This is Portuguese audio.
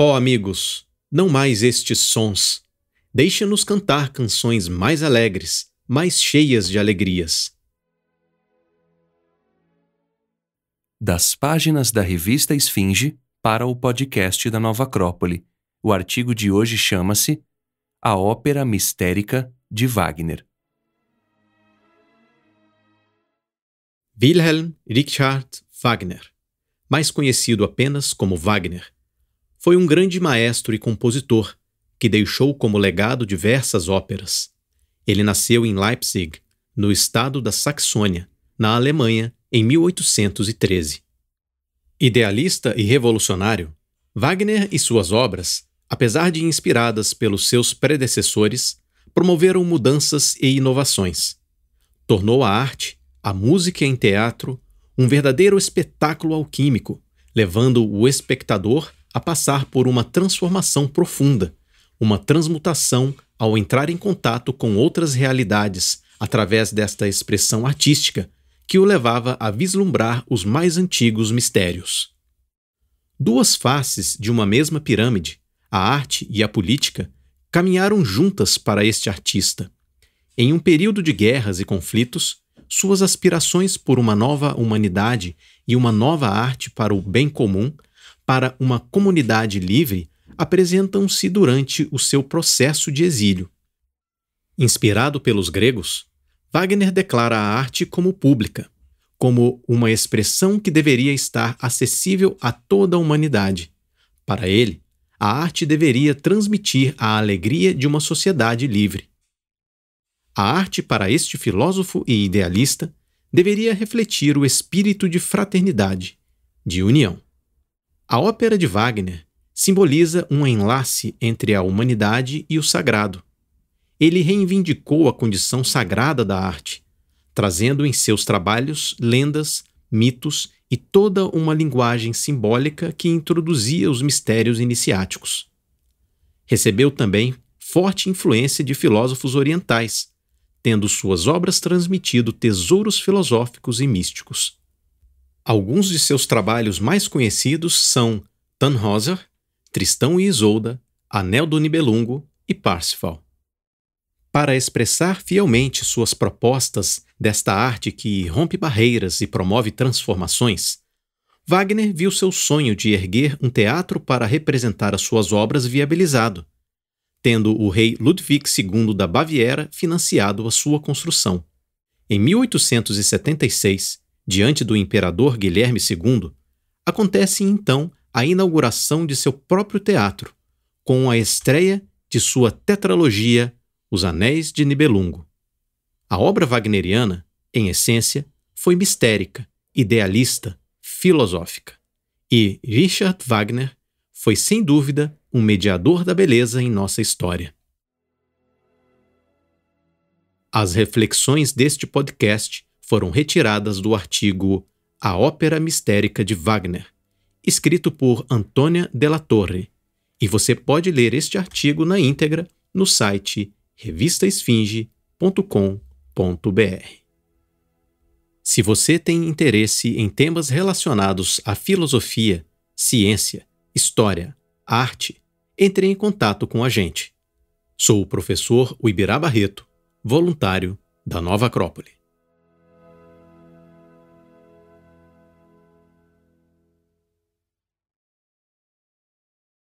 Ó oh, amigos, não mais estes sons. Deixa-nos cantar canções mais alegres, mais cheias de alegrias. Das páginas da revista Esfinge para o podcast da Nova Acrópole. O artigo de hoje chama-se A Ópera Mistérica de Wagner. Wilhelm Richard Wagner, mais conhecido apenas como Wagner foi um grande maestro e compositor, que deixou como legado diversas óperas. Ele nasceu em Leipzig, no estado da Saxônia, na Alemanha, em 1813. Idealista e revolucionário, Wagner e suas obras, apesar de inspiradas pelos seus predecessores, promoveram mudanças e inovações. Tornou a arte, a música em teatro, um verdadeiro espetáculo alquímico, levando o espectador a passar por uma transformação profunda, uma transmutação ao entrar em contato com outras realidades através desta expressão artística que o levava a vislumbrar os mais antigos mistérios. Duas faces de uma mesma pirâmide, a arte e a política, caminharam juntas para este artista. Em um período de guerras e conflitos, suas aspirações por uma nova humanidade e uma nova arte para o bem comum para uma comunidade livre apresentam-se durante o seu processo de exílio. Inspirado pelos gregos, Wagner declara a arte como pública, como uma expressão que deveria estar acessível a toda a humanidade. Para ele, a arte deveria transmitir a alegria de uma sociedade livre. A arte, para este filósofo e idealista, deveria refletir o espírito de fraternidade, de união. A ópera de Wagner simboliza um enlace entre a humanidade e o sagrado. Ele reivindicou a condição sagrada da arte, trazendo em seus trabalhos lendas, mitos e toda uma linguagem simbólica que introduzia os mistérios iniciáticos. Recebeu também forte influência de filósofos orientais, tendo suas obras transmitido tesouros filosóficos e místicos. Alguns de seus trabalhos mais conhecidos são Tannhäuser, Tristão e Isolda, Anel do Nibelungo e Parsifal. Para expressar fielmente suas propostas desta arte que rompe barreiras e promove transformações, Wagner viu seu sonho de erguer um teatro para representar as suas obras viabilizado, tendo o rei Ludwig II da Baviera financiado a sua construção. Em 1876, diante do imperador Guilherme II, acontece então a inauguração de seu próprio teatro, com a estreia de sua tetralogia Os Anéis de Nibelungo. A obra wagneriana, em essência, foi mistérica, idealista, filosófica. E Richard Wagner foi sem dúvida um mediador da beleza em nossa história. As reflexões deste podcast foram retiradas do artigo A Ópera Mistérica de Wagner, escrito por Antônia Della Torre, e você pode ler este artigo na íntegra no site revistaesfinge.com.br. Se você tem interesse em temas relacionados à filosofia, ciência, história, arte, entre em contato com a gente. Sou o professor Uibirá Barreto, voluntário da Nova Acrópole.